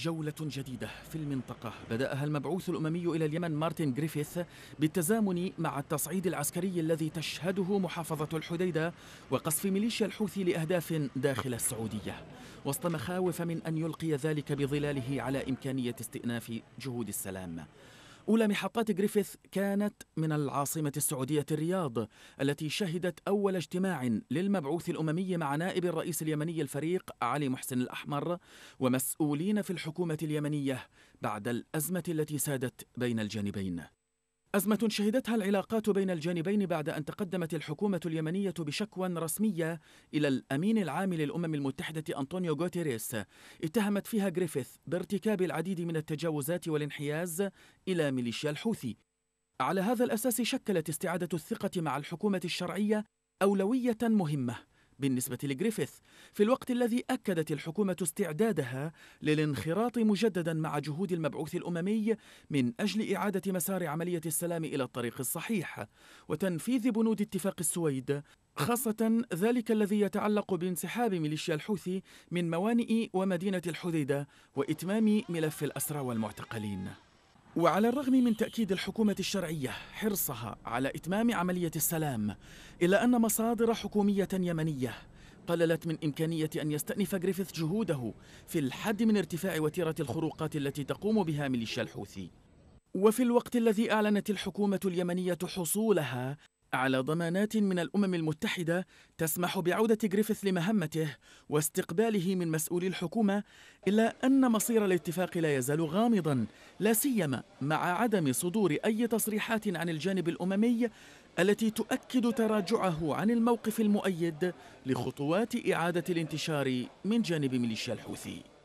جولة جديدة في المنطقة بدأها المبعوث الأممي إلى اليمن مارتن جريفيث بالتزامن مع التصعيد العسكري الذي تشهده محافظة الحديدة وقصف ميليشيا الحوثي لأهداف داخل السعودية وسط مخاوف من أن يلقي ذلك بظلاله على إمكانية استئناف جهود السلام أولى محطات جريفيث كانت من العاصمة السعودية الرياض التي شهدت أول اجتماع للمبعوث الأممي مع نائب الرئيس اليمني الفريق علي محسن الأحمر ومسؤولين في الحكومة اليمنية بعد الأزمة التي سادت بين الجانبين أزمة شهدتها العلاقات بين الجانبين بعد أن تقدمت الحكومة اليمنية بشكوى رسمية إلى الأمين العام للأمم المتحدة أنطونيو غوتيريس اتهمت فيها غريفيث بارتكاب العديد من التجاوزات والانحياز إلى ميليشيا الحوثي على هذا الأساس شكلت استعادة الثقة مع الحكومة الشرعية أولوية مهمة بالنسبة لجريفيث في الوقت الذي أكدت الحكومة استعدادها للانخراط مجددا مع جهود المبعوث الأممي من أجل إعادة مسار عملية السلام إلى الطريق الصحيح وتنفيذ بنود اتفاق السويد خاصة ذلك الذي يتعلق بانسحاب ميليشيا الحوثي من موانئ ومدينة الحديدة وإتمام ملف الأسرى والمعتقلين وعلى الرغم من تأكيد الحكومة الشرعية حرصها على إتمام عملية السلام إلا أن مصادر حكومية يمنية قللت من إمكانية أن يستأنف جريفيث جهوده في الحد من ارتفاع وتيرة الخروقات التي تقوم بها ميليشيا الحوثي وفي الوقت الذي أعلنت الحكومة اليمنية حصولها على ضمانات من الأمم المتحدة تسمح بعودة جريفيث لمهمته واستقباله من مسؤولي الحكومة إلا أن مصير الاتفاق لا يزال غامضا لا سيما مع عدم صدور أي تصريحات عن الجانب الأممي التي تؤكد تراجعه عن الموقف المؤيد لخطوات إعادة الانتشار من جانب ميليشيا الحوثي